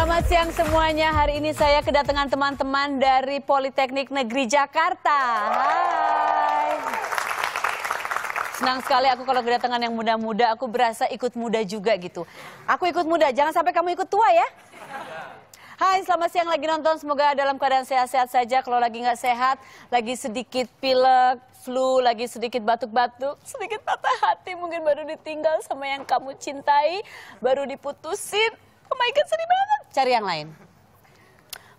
Selamat siang semuanya. Hari ini saya kedatangan teman-teman dari Politeknik Negeri Jakarta. Hai. Senang sekali aku kalau kedatangan yang muda-muda, aku berasa ikut muda juga gitu. Aku ikut muda, jangan sampai kamu ikut tua ya. Hai, selamat siang lagi nonton. Semoga dalam keadaan sehat-sehat saja. Kalau lagi nggak sehat, lagi sedikit pilek, flu, lagi sedikit batuk-batuk, sedikit patah hati, mungkin baru ditinggal sama yang kamu cintai, baru diputusin, Oh my God, sedih banget. Cari yang lain.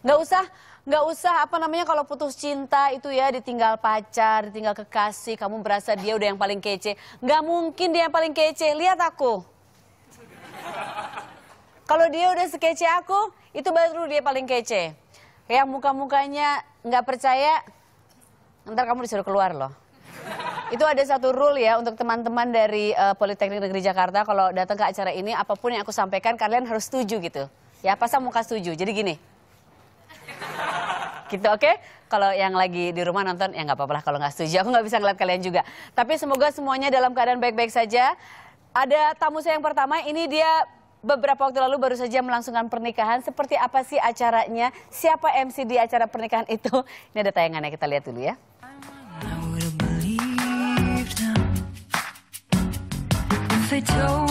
Nggak usah, nggak usah apa namanya kalau putus cinta itu ya ditinggal pacar, ditinggal kekasih, kamu berasa dia udah yang paling kece. Nggak mungkin dia yang paling kece. Lihat aku. Kalau dia udah sekece aku, itu baru dia paling kece. Yang muka-mukanya nggak percaya, ntar kamu disuruh keluar loh. Itu ada satu rule ya untuk teman-teman dari uh, Politeknik Negeri Jakarta kalau datang ke acara ini apapun yang aku sampaikan kalian harus setuju gitu. Ya pasang muka setuju. Jadi gini. Gitu oke? Okay? Kalau yang lagi di rumah nonton ya nggak apa-apa lah kalau nggak setuju. Aku nggak bisa ngeliat kalian juga. Tapi semoga semuanya dalam keadaan baik-baik saja. Ada tamu saya yang pertama ini dia beberapa waktu lalu baru saja melangsungkan pernikahan. Seperti apa sih acaranya? Siapa MC di acara pernikahan itu? Ini ada tayangannya kita lihat dulu ya. told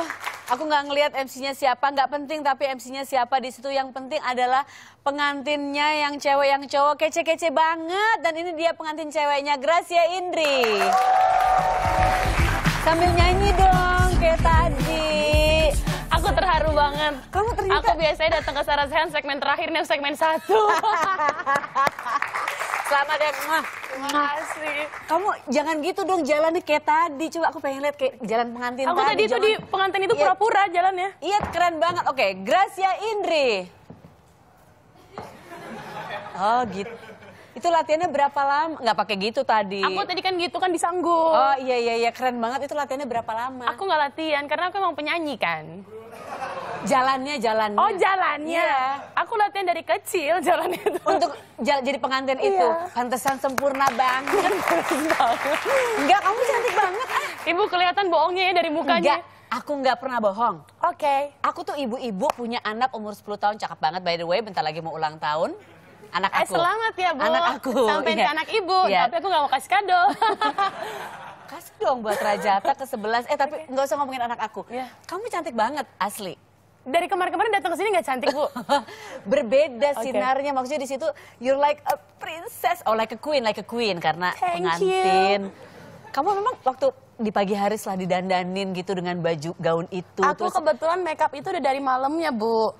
Aku nggak ngelihat MC-nya siapa, nggak penting tapi MC-nya siapa di situ. Yang penting adalah pengantinnya yang cewek yang cowok kece-kece banget dan ini dia pengantin ceweknya Gracia Indri. Sambil nyanyi dong kayak tadi. Aku terharu banget. Kamu ternyata... Aku biasanya datang ke Sarah segmen terakhirnya segmen satu. Selamat ya. Terima Kamu jangan gitu dong jalan kayak tadi. Coba aku pengen lihat kayak jalan pengantin aku tadi. Aku tadi itu di pengantin itu iya. pura-pura ya. jalannya. Iya keren banget. Oke, Gracia Indri. Oh gitu. Itu latihannya berapa lama? Nggak pakai gitu tadi. Aku tadi kan gitu kan disanggup. Oh iya iya iya keren banget. Itu latihannya berapa lama? Aku nggak latihan karena aku emang penyanyi kan. Jalannya, jalannya. Oh, jalannya. Yeah. Aku latihan dari kecil jalannya itu. Untuk jadi pengantin yeah. itu. Pantesan sempurna banget. Enggak, kamu cantik banget. Ah. Ibu kelihatan bohongnya ya dari mukanya. Enggak. Aku nggak pernah bohong. Oke. Okay. Aku tuh ibu-ibu punya anak umur 10 tahun cakep banget by the way, bentar lagi mau ulang tahun. Anak eh, aku. Eh, selamat ya, Bu. Anak aku. Sampai iya. yeah. ke anak ibu, yeah. tapi aku nggak mau kasih kado. kasih dong buat Rajata ke sebelas Eh, tapi nggak okay. usah ngomongin anak aku. Yeah. Kamu cantik banget, asli dari kemarin-kemarin datang ke sini nggak cantik bu? Berbeda okay. sinarnya maksudnya di situ you're like a princess, oh like a queen, like a queen karena Thank pengantin. You. Kamu memang waktu di pagi hari setelah didandanin gitu dengan baju gaun itu. Aku terus... kebetulan makeup itu udah dari malamnya bu.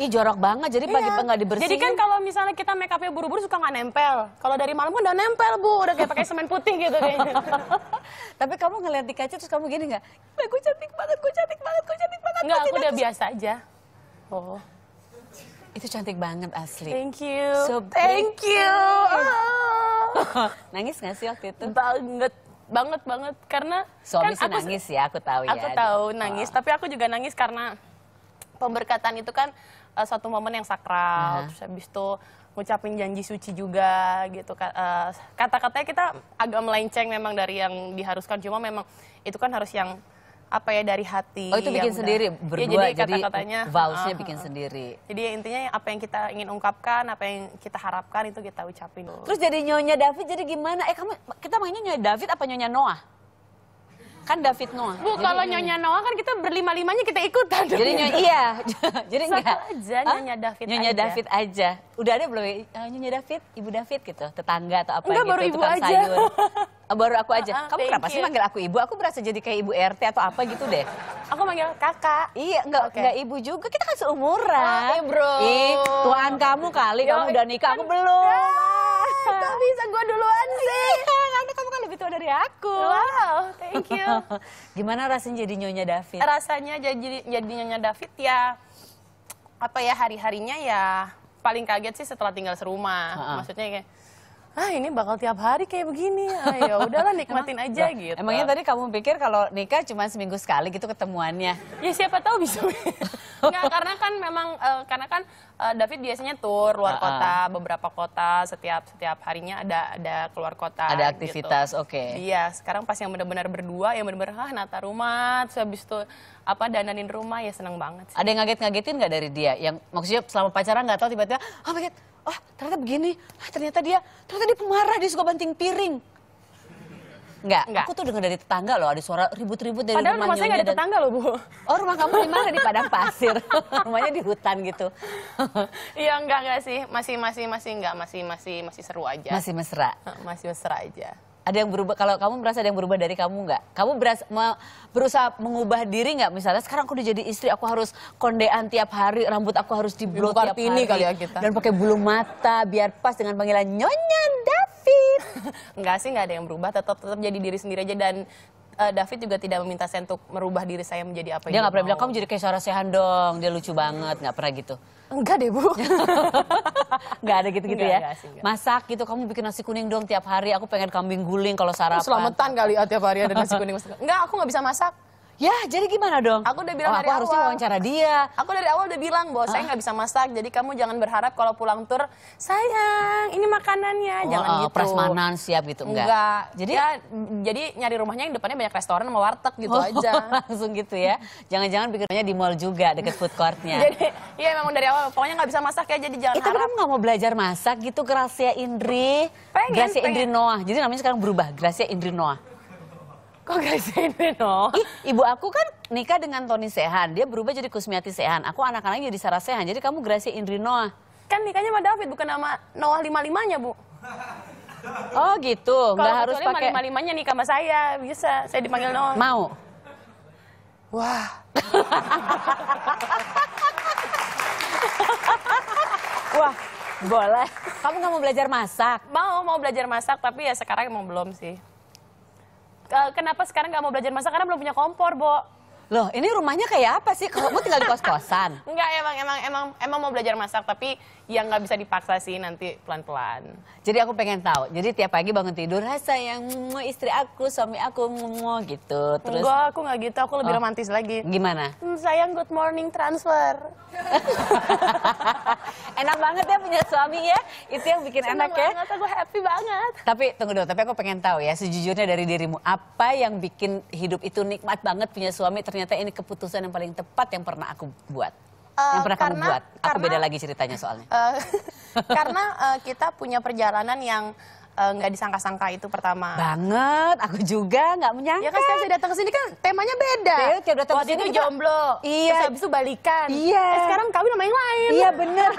Ih jorok banget, jadi pagi iya. nggak dibersihin. Jadi kan kalau misalnya kita make upnya buru-buru suka nggak nempel. Kalau dari malam kan udah nempel bu, udah kayak pakai semen putih gitu kayaknya. Tapi kamu ngeliat di kaca terus kamu gini nggak? Nah, gue cantik banget, gue cantik banget, gue cantik banget. Nggak, aku udah biasa aja. Oh. Itu cantik banget asli. Thank you. So Thank you. nangis gak sih waktu itu? Banget banget banget karena suami kan sih aku, nangis ya aku tahu aku ya. Aku tahu nangis oh. tapi aku juga nangis karena pemberkatan itu kan uh, satu momen yang sakral. -huh. Iya. Terus habis itu ngucapin janji suci juga gitu uh, kata-katanya kita agak melenceng memang dari yang diharuskan cuma memang itu kan harus yang apa ya dari hati. Oh itu bikin sendiri udah, berdua ya, jadi, jadi kata-katanya vows-nya uh, eh, bikin sendiri. Jadi intinya apa yang kita ingin ungkapkan, apa yang kita harapkan itu kita ucapin. Terus jadi nyonya David jadi gimana? Eh kamu kita mainnya nyonya David apa nyonya Noah? kan David Noah. Bu, jadi kalau Nyonya Noah kan kita berlima-limanya kita ikutan. Jadi Nyonya iya. jadi Satu enggak. aja Nyonya David Nyonya aja. David aja. Udah ada belum ya? eh, Nyonya David, Ibu David gitu, tetangga atau apa enggak, gitu, baru ibu aja. sayur. Oh, baru aku aja. Ah, ah, kamu kenapa sih manggil aku ibu? Aku berasa jadi kayak ibu RT atau apa gitu deh. Aku manggil kakak. Iya, enggak okay. enggak ibu juga. Kita kan seumuran. Oh, bro. Ih, tuan kamu kali Yo, kamu udah nikah, kan, aku belum. Ya, kok bisa gua duluan sih. Iya itu dari aku. Wow, thank you. Gimana rasanya jadi Nyonya David? Rasanya jadi jadi Nyonya David ya apa ya hari-harinya ya paling kaget sih setelah tinggal serumah. Uh -uh. Maksudnya kayak ah ini bakal tiap hari kayak begini ayo ah, ya udahlah nikmatin Emang, aja gitu emangnya tadi kamu pikir kalau nikah cuma seminggu sekali gitu ketemuannya ya siapa tahu bisa Enggak, karena kan memang uh, karena kan uh, David biasanya tur luar uh -uh. kota beberapa kota setiap setiap harinya ada ada keluar kota ada gitu. aktivitas gitu. oke okay. iya sekarang pas yang benar-benar berdua yang benar-benar ah nata rumah terus habis itu apa dananin rumah ya seneng banget sih. ada yang ngaget-ngagetin nggak dari dia yang maksudnya selama pacaran nggak tahu tiba-tiba oh my god ah ternyata begini, ah ternyata dia, ternyata dia pemarah, dia suka banting piring. Enggak, Enggak. aku tuh dengar dari tetangga loh, ada suara ribut-ribut dari Padahal rumah, saya nggak ada tetangga loh, Bu. Oh, rumah kamu di mana? di padang pasir. Rumahnya di hutan gitu. Iya, enggak enggak sih. Masih masih masih enggak, masih masih masih seru aja. Masih mesra. Masih mesra aja. Ada yang berubah, kalau kamu merasa ada yang berubah dari kamu nggak? Kamu beras, me, berusaha mengubah diri nggak? Misalnya sekarang aku udah jadi istri, aku harus kondean tiap hari, rambut aku harus blow tiap hari. kali ya kita. Dan pakai bulu mata, biar pas dengan panggilan Nyonya David. Enggak sih, nggak ada yang berubah, tetap tetap jadi diri sendiri aja dan uh, David juga tidak meminta saya untuk merubah diri saya menjadi apa dia yang dia nggak pernah bilang kamu jadi kayak suara Sehan dong dia lucu banget nggak pernah gitu enggak deh bu nggak ada gitu-gitu ya enggak, enggak. masak gitu kamu bikin nasi kuning dong tiap hari aku pengen kambing guling kalau sarapan selamatan kali ya, tiap hari ada nasi kuning enggak aku nggak bisa masak Ya, jadi gimana dong? Aku udah bilang oh, dari aku awal. harusnya wawancara dia. Aku dari awal udah bilang bahwa ah. saya nggak bisa masak, jadi kamu jangan berharap kalau pulang tur, sayang, ini makanannya, oh, jangan uh, gitu. Prasmanan siap gitu enggak? Enggak. Jadi ya, jadi nyari rumahnya yang depannya banyak restoran sama warteg gitu oh, aja. Langsung gitu ya. Jangan-jangan pikirannya di mall juga deket food courtnya. jadi iya memang dari awal pokoknya nggak bisa masak ya jadi jangan. Itu eh, tapi kamu nggak mau belajar masak gitu Gracia Indri? Pengen, Gracia pengen. Indri Noah. Jadi namanya sekarang berubah Gracia Indri Noah. Kok gak Sehan no? ibu aku kan nikah dengan Tony Sehan. Dia berubah jadi Kusmiati Sehan. Aku anak-anaknya jadi Sarah Sehan. Jadi kamu Gracie Indri Noah. Kan nikahnya sama David, bukan sama Noah lima-limanya, Bu. Oh gitu, nggak harus pakai. Kalau lima-limanya nikah sama saya, bisa. Saya dipanggil Noah. Mau? Wah. Wah, boleh. Kamu nggak mau belajar masak? Mau, mau belajar masak, tapi ya sekarang emang belum sih. Eh, kenapa sekarang nggak mau belajar masak karena belum punya kompor, Bo? Loh, ini rumahnya kayak apa sih? Kamu tinggal di kos-kosan? Enggak, emang emang emang emang mau belajar masak tapi yang nggak bisa dipaksa sih nanti pelan-pelan. Jadi aku pengen tahu. Jadi tiap pagi bangun tidur rasa yang istri aku, suami aku mau gitu. Terus Enggak, aku nggak gitu. Aku lebih oh. romantis lagi. Gimana? Hmm, sayang good morning transfer. enak banget ya punya suami ya. Itu yang bikin Senang enak ya. banget, ya. aku happy banget. Tapi tunggu dulu, tapi aku pengen tahu ya sejujurnya dari dirimu apa yang bikin hidup itu nikmat banget punya suami ternyata ternyata ini keputusan yang paling tepat yang pernah aku buat? Uh, yang pernah karena, kamu buat? Aku karena, beda lagi ceritanya soalnya. Uh, karena uh, kita punya perjalanan yang nggak uh, disangka-sangka itu pertama. Banget, aku juga nggak menyangka. Ya kan sekarang saya datang ke sini kan temanya beda. Iya, tiap datang Waktu itu jomblo, iya. terus habis itu balikan. Iya. Eh, sekarang kawin sama yang lain. Iya bener.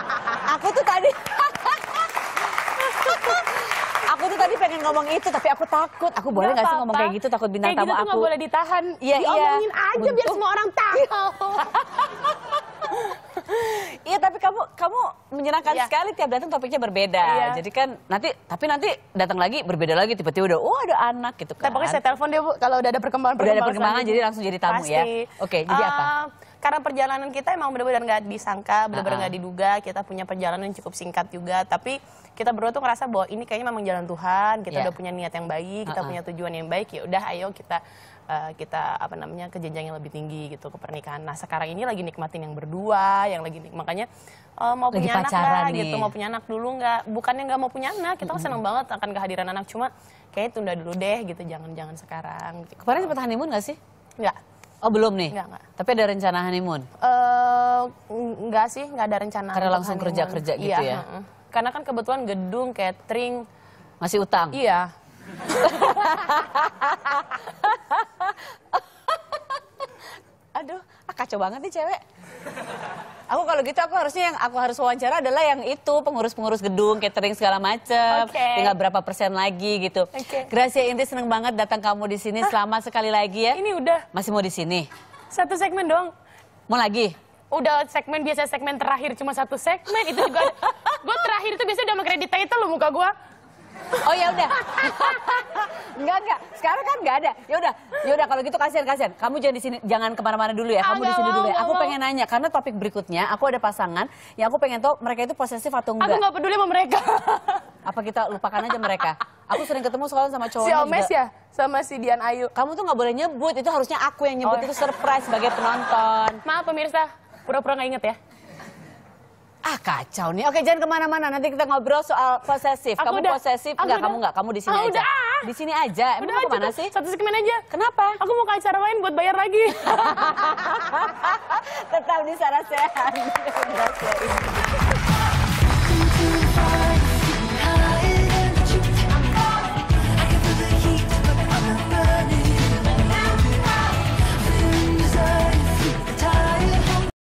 aku tuh tadi... aku tuh tadi pengen ngomong itu tapi aku takut. Aku boleh nggak sih ngomong kayak gitu takut bintang tamu aku? Kayak gitu tuh nggak boleh ditahan. Iya iya. Diomongin aja biar semua orang tahu. Iya tapi kamu kamu menyenangkan iya. sekali tiap datang topiknya berbeda. Iya. Jadi kan nanti tapi nanti datang lagi berbeda lagi tiba-tiba udah oh ada anak gitu kan. Tapi saya telepon dia Bu kalau udah ada perkembangan perkembangan. Udah ada perkembangan jadi langsung jadi tamu ya. Pasti. ya. Oke, jadi uh, apa? Eh, karena perjalanan kita emang benar-benar nggak disangka, benar-benar nggak uh -huh. diduga. Kita punya perjalanan yang cukup singkat juga, tapi kita berdua tuh ngerasa bahwa ini kayaknya memang jalan Tuhan. Kita yeah. udah punya niat yang baik, kita uh -huh. punya tujuan yang baik. Ya udah, ayo kita Eh, kita apa namanya ke jenjang yang lebih tinggi gitu ke pernikahan. Nah sekarang ini lagi nikmatin yang berdua, yang lagi nik makanya uh, mau lagi punya anak nggak gitu, mau punya anak dulu nggak? Bukannya nggak mau punya anak, kita mm -hmm. senang banget akan kehadiran anak cuma kayak tunda dulu deh gitu, jangan-jangan sekarang. Gitu. Kemarin sempat honeymoon nggak sih? Nggak. Oh belum nih? Enggak, enggak. Tapi ada rencana honeymoon? Uh, eh, enggak sih, enggak ada rencana. Karena langsung kerja-kerja gitu iya, ya? Uh Karena kan kebetulan gedung, catering. Masih utang? Iya. Aduh, ah, kacau banget nih cewek. Aku kalau gitu aku harusnya yang aku harus wawancara adalah yang itu pengurus-pengurus gedung, catering segala macam. Okay. Tinggal berapa persen lagi gitu. Okay. Gracia Inti seneng banget datang kamu di sini. Hah? Selamat sekali lagi ya. Ini udah. Masih mau di sini? Satu segmen dong. Mau lagi? udah segmen biasa segmen terakhir cuma satu segmen itu juga gue terakhir itu biasanya udah mengkreditnya itu lo muka gue Oh ya udah. enggak enggak. Sekarang kan enggak ada. Ya udah. Ya udah kalau gitu kasihan kasihan. Kamu jangan di sini jangan kemana mana dulu ya. Kamu di sini dulu ya. Aku pengen nanya karena topik berikutnya aku ada pasangan yang aku pengen tahu mereka itu posesif atau enggak. Aku enggak peduli sama mereka. Apa kita lupakan aja mereka? Aku sering ketemu soalnya sama cowok. Si Omes ya sama si Dian Ayu. Kamu tuh nggak boleh nyebut. Itu harusnya aku yang nyebut. Oh, ya. Itu surprise sebagai penonton. Maaf pemirsa. Pura-pura nggak inget ya. Ah kacau nih. Oke jangan kemana-mana. Nanti kita ngobrol soal posesif. Aku kamu udah, posesif enggak? kamu enggak. Kamu di sini ah, aja. Udah. Ah. Di sini aja. Emang udah, kamu kemana sih? Satu segmen aja. Kenapa? Aku mau ke acara lain buat bayar lagi. Tetap di Sarah sehat.